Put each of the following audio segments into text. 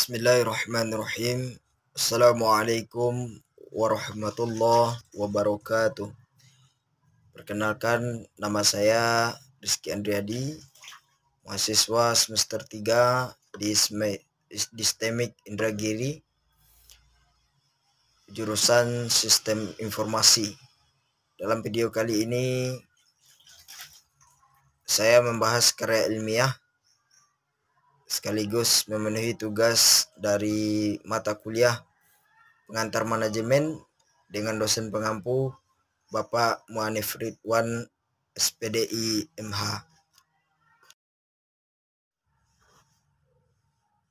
Bismillahirrahmanirrahim. Assalamualaikum warahmatullahi wabarakatuh. Perkenalkan nama saya Rizky Andriadi, mahasiswa semester 3 di Sistemik Indragiri, jurusan Sistem Informasi. Dalam video kali ini, saya membahas karya ilmiah sekaligus memenuhi tugas dari mata kuliah pengantar manajemen dengan dosen pengampu Bapak Muanif Ridwan SPDI MH.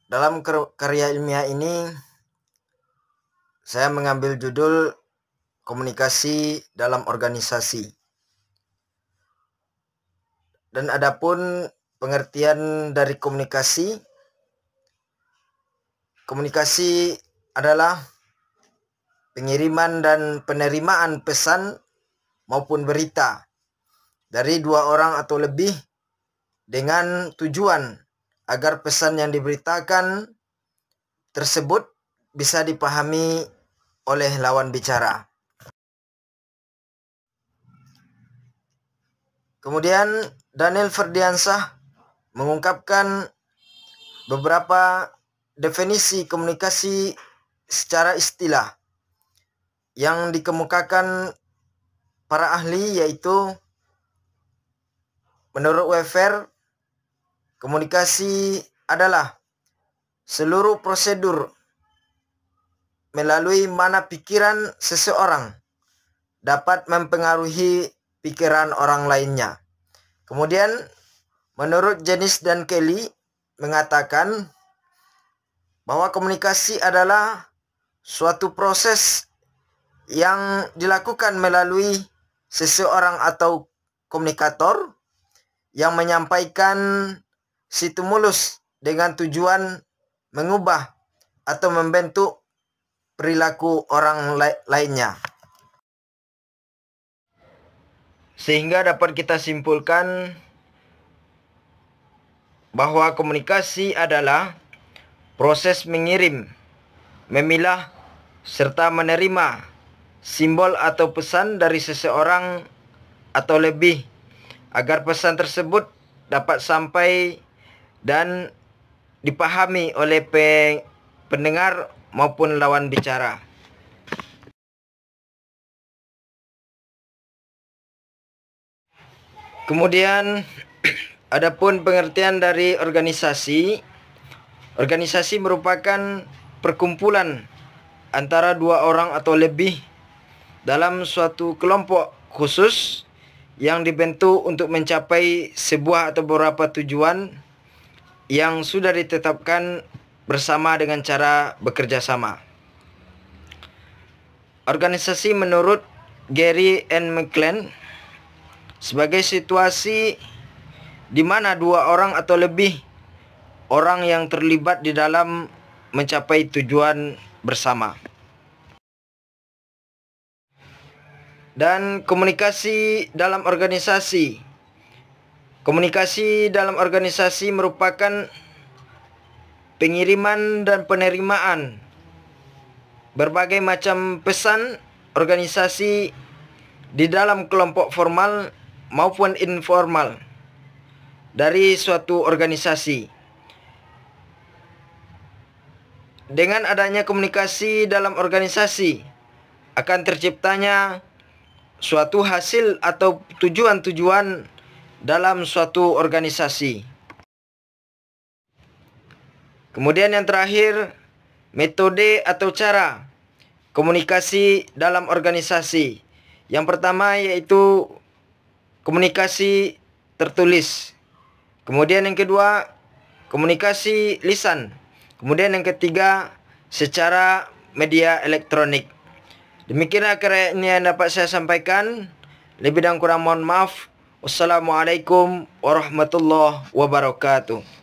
Dalam karya ilmiah ini saya mengambil judul komunikasi dalam organisasi. Dan adapun pengertian dari komunikasi. Komunikasi adalah pengiriman dan penerimaan pesan maupun berita dari dua orang atau lebih dengan tujuan agar pesan yang diberitakan tersebut bisa dipahami oleh lawan bicara. Kemudian Daniel Ferdiansah mengungkapkan beberapa definisi komunikasi secara istilah yang dikemukakan para ahli yaitu menurut Wefer komunikasi adalah seluruh prosedur melalui mana pikiran seseorang dapat mempengaruhi pikiran orang lainnya. Kemudian Menurut Jenis dan Kelly mengatakan bahwa komunikasi adalah suatu proses yang dilakukan melalui seseorang atau komunikator yang menyampaikan mulus dengan tujuan mengubah atau membentuk perilaku orang lainnya. Sehingga dapat kita simpulkan bahwa komunikasi adalah proses mengirim, memilah, serta menerima simbol atau pesan dari seseorang atau lebih agar pesan tersebut dapat sampai dan dipahami oleh pendengar maupun lawan bicara. Kemudian Adapun pengertian dari organisasi, organisasi merupakan perkumpulan antara dua orang atau lebih dalam suatu kelompok khusus yang dibentuk untuk mencapai sebuah atau beberapa tujuan yang sudah ditetapkan bersama dengan cara bekerja sama. Organisasi menurut Gary N. McLean sebagai situasi di mana dua orang atau lebih orang yang terlibat di dalam mencapai tujuan bersama. Dan komunikasi dalam organisasi. Komunikasi dalam organisasi merupakan pengiriman dan penerimaan berbagai macam pesan organisasi di dalam kelompok formal maupun informal dari suatu organisasi. Dengan adanya komunikasi dalam organisasi akan terciptanya suatu hasil atau tujuan-tujuan dalam suatu organisasi. Kemudian yang terakhir, metode atau cara komunikasi dalam organisasi. Yang pertama yaitu komunikasi tertulis. Kemudian yang kedua, komunikasi lisan. Kemudian yang ketiga, secara media elektronik. Demikianlah kerana yang dapat saya sampaikan. Lebih dan kurang mohon maaf. Wassalamualaikum warahmatullahi wabarakatuh.